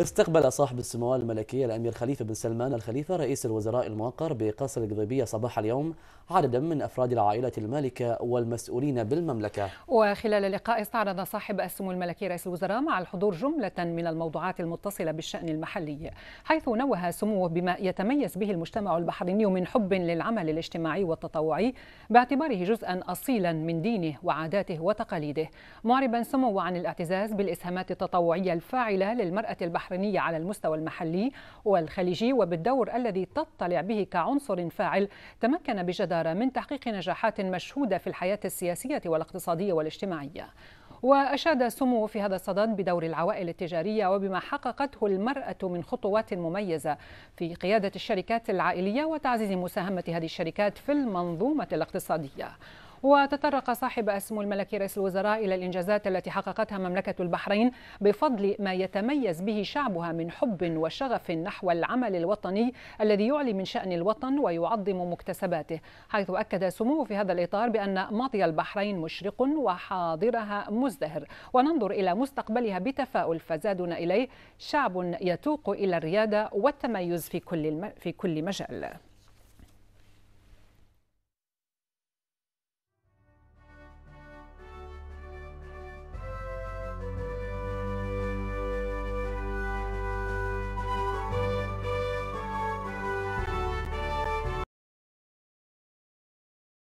استقبل صاحب السمو الملكي الأمير خليفة بن سلمان الخليفة رئيس الوزراء الموقر بقصر القضيبية صباح اليوم عددا من أفراد العائلة المالكة والمسؤولين بالمملكة وخلال اللقاء استعرض صاحب السمو الملكي رئيس الوزراء مع الحضور جملة من الموضوعات المتصلة بالشأن المحلي حيث نوه سموه بما يتميز به المجتمع البحريني من حب للعمل الاجتماعي والتطوعي باعتباره جزءا أصيلا من دينه وعاداته وتقاليده معربا سموه عن الاعتزاز بالإسهامات التطوعية الفاعلة للمرأة البحرينية البحرينية على المستوى المحلي والخليجي وبالدور الذي تطلع به كعنصر فاعل تمكن بجدارة من تحقيق نجاحات مشهودة في الحياة السياسية والاقتصادية والاجتماعية وأشاد سمو في هذا الصدد بدور العوائل التجارية وبما حققته المرأة من خطوات مميزة في قيادة الشركات العائلية وتعزيز مساهمة هذه الشركات في المنظومة الاقتصادية وتطرق صاحب السمو الملكي رئيس الوزراء إلى الإنجازات التي حققتها مملكة البحرين بفضل ما يتميز به شعبها من حب وشغف نحو العمل الوطني الذي يعلي من شأن الوطن ويعظم مكتسباته حيث أكد سموه في هذا الإطار بأن ماضي البحرين مشرق وحاضرها مزدهر وننظر إلى مستقبلها بتفاؤل فزادنا إليه شعب يتوق إلى الريادة والتميز في كل في كل مجال